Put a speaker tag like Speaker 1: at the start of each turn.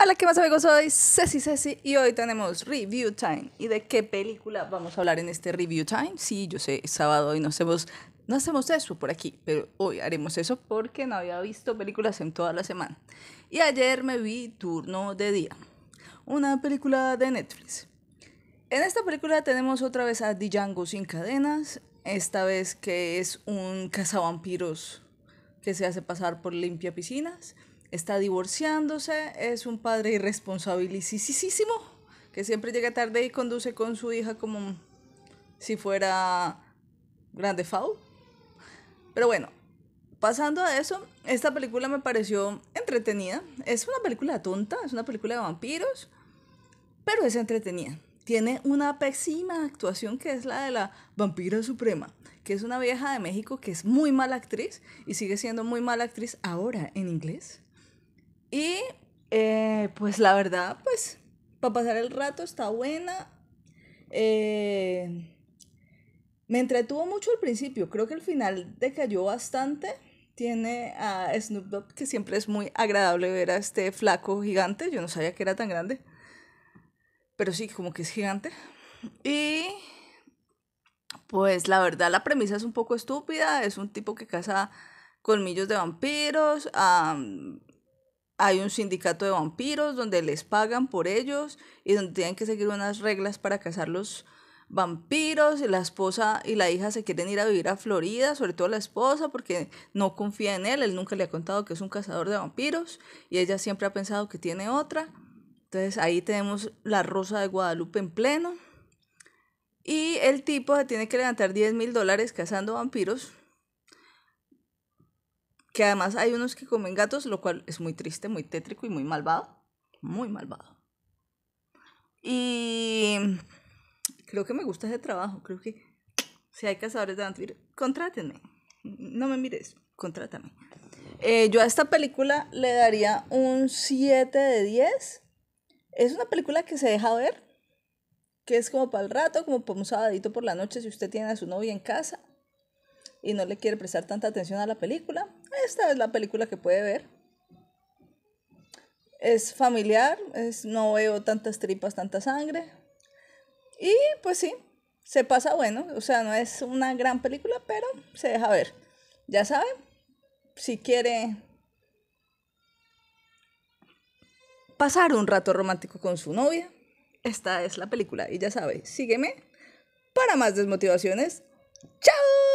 Speaker 1: Hola, ¿qué más amigos? Soy Ceci Ceci y hoy tenemos Review Time. ¿Y de qué película vamos a hablar en este Review Time? Sí, yo sé, es sábado y no hacemos, no hacemos eso por aquí, pero hoy haremos eso porque no había visto películas en toda la semana. Y ayer me vi Turno de Día, una película de Netflix. En esta película tenemos otra vez a Django sin cadenas, esta vez que es un cazavampiros que se hace pasar por limpia piscinas está divorciándose, es un padre irresponsabilísimo, que siempre llega tarde y conduce con su hija como si fuera grande fau Pero bueno, pasando a eso, esta película me pareció entretenida. Es una película tonta, es una película de vampiros, pero es entretenida. Tiene una pésima actuación que es la de la vampira suprema, que es una vieja de México que es muy mala actriz y sigue siendo muy mala actriz ahora en inglés. Y eh, pues la verdad, pues para pasar el rato está buena. Eh, me entretuvo mucho al principio, creo que el final decayó bastante. Tiene a Snoop Dogg, que siempre es muy agradable ver a este flaco gigante. Yo no sabía que era tan grande. Pero sí, como que es gigante. Y pues la verdad la premisa es un poco estúpida. Es un tipo que caza colmillos de vampiros hay un sindicato de vampiros donde les pagan por ellos y donde tienen que seguir unas reglas para cazar los vampiros. La esposa y la hija se quieren ir a vivir a Florida, sobre todo la esposa, porque no confía en él. Él nunca le ha contado que es un cazador de vampiros y ella siempre ha pensado que tiene otra. Entonces ahí tenemos la rosa de Guadalupe en pleno. Y el tipo se tiene que levantar 10 mil dólares cazando vampiros que además hay unos que comen gatos, lo cual es muy triste, muy tétrico y muy malvado. Muy malvado. Y creo que me gusta ese trabajo. Creo que si hay cazadores de vampiros, contrátenme. No me mires, contrátame. Eh, yo a esta película le daría un 7 de 10. Es una película que se deja ver, que es como para el rato, como para un sabadito por la noche si usted tiene a su novia en casa y no le quiere prestar tanta atención a la película esta es la película que puede ver. Es familiar, es, no veo tantas tripas, tanta sangre. Y pues sí, se pasa bueno, o sea, no es una gran película, pero se deja ver. Ya sabe, si quiere pasar un rato romántico con su novia, esta es la película. Y ya sabe, sígueme para más desmotivaciones. ¡Chao!